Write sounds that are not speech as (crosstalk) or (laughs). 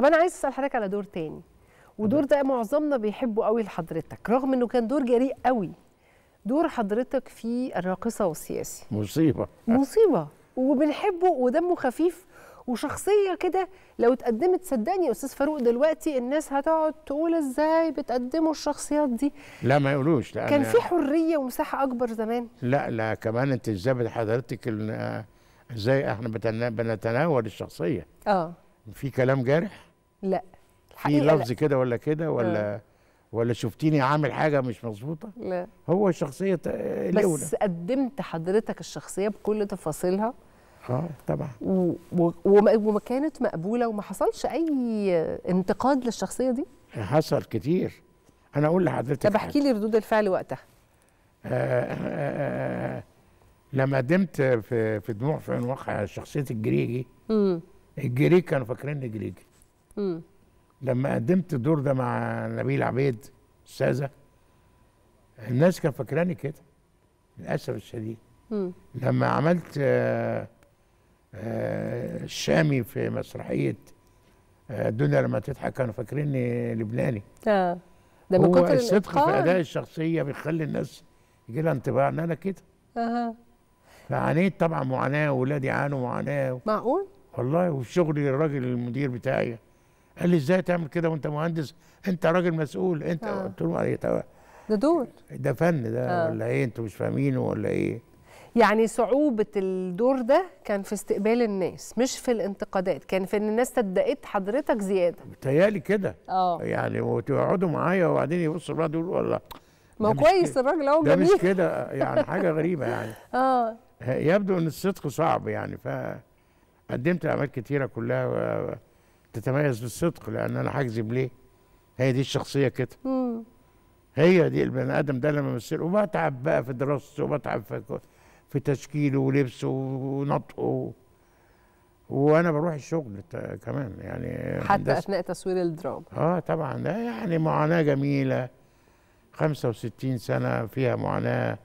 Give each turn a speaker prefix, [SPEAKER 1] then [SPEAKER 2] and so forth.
[SPEAKER 1] طب انا عايز اسال حضرتك على دور تاني ودور ده معظمنا بيحبه قوي لحضرتك رغم انه كان دور جريء قوي دور حضرتك في الراقصه والسياسي مصيبه مصيبه وبنحبه ودمه خفيف وشخصيه كده لو اتقدمت صدقني يا استاذ فاروق دلوقتي الناس هتقعد تقول ازاي بتقدموا الشخصيات دي
[SPEAKER 2] لا ما يقولوش لا كان في
[SPEAKER 1] حريه ومساحه اكبر زمان
[SPEAKER 2] لا لا كمان انت ازاي حضرتك آه، ازاي احنا بنتناول الشخصيه اه في كلام جارح
[SPEAKER 1] لا في لفظ
[SPEAKER 2] كده ولا كده آه. ولا ولا شفتيني عامل حاجه مش
[SPEAKER 1] مظبوطه لا
[SPEAKER 2] هو شخصيه الاولى آه، بس
[SPEAKER 1] قدمت حضرتك الشخصيه بكل تفاصيلها اه طبعا و... و... وما كانت مقبوله وما حصلش اي انتقاد للشخصيه دي
[SPEAKER 2] حصل كتير انا اقول لحضرتك طب احكي لي
[SPEAKER 1] ردود الفعل وقتها
[SPEAKER 2] آه آه, آه، لما قدمت في في دموع في واقع شخصيه الجريجي امم الجريك كانوا فاكريني جريجي لما قدمت الدور ده مع نبيل عبيد استاذه الناس كانت فاكراني كده للاسف الشديد لما عملت آآ آه، آآ آه، الشامي في مسرحيه آه، الدنيا لما تضحك كانوا فاكريني لبناني
[SPEAKER 1] اه ده من كتر الصدق في اداء
[SPEAKER 2] الشخصيه بيخلي الناس يجي لها انطباع ان انا كده اها فعانيت طبعا معاناه واولادي عانوا معاناه معقول؟ والله وشغلي الراجل المدير بتاعي قال لي ازاي تعمل كده وانت مهندس انت راجل مسؤول انت آه. قلت له إيه، ده دور ده فن ده آه. ولا ايه انتوا مش فاهمينه ولا ايه
[SPEAKER 1] يعني صعوبة الدور ده كان في استقبال الناس مش في الانتقادات كان في ان الناس تدقت حضرتك زيادة
[SPEAKER 2] بتهيألي كده
[SPEAKER 1] اه يعني
[SPEAKER 2] وتقعدوا معايا وبعدين يبصوا لبعض يقولوا والله
[SPEAKER 1] ما كويس الراجل اهو جميل ده مش
[SPEAKER 2] كده يعني حاجة غريبة يعني (laughs) اه يبدو ان الصدق صعب يعني ف قدمت اعمال كتيره كلها تتميز بالصدق لان انا هكذب ليه هي دي الشخصيه كده هي دي البني ادم ده لما بمثله وبتعب بقى في دراسته وبتعب في في تشكيله ولبسه ونطقه وانا بروح الشغل كمان يعني حتى اثناء
[SPEAKER 1] تصوير الدراما
[SPEAKER 2] اه طبعا ده يعني معاناه جميله 65 سنه فيها معاناه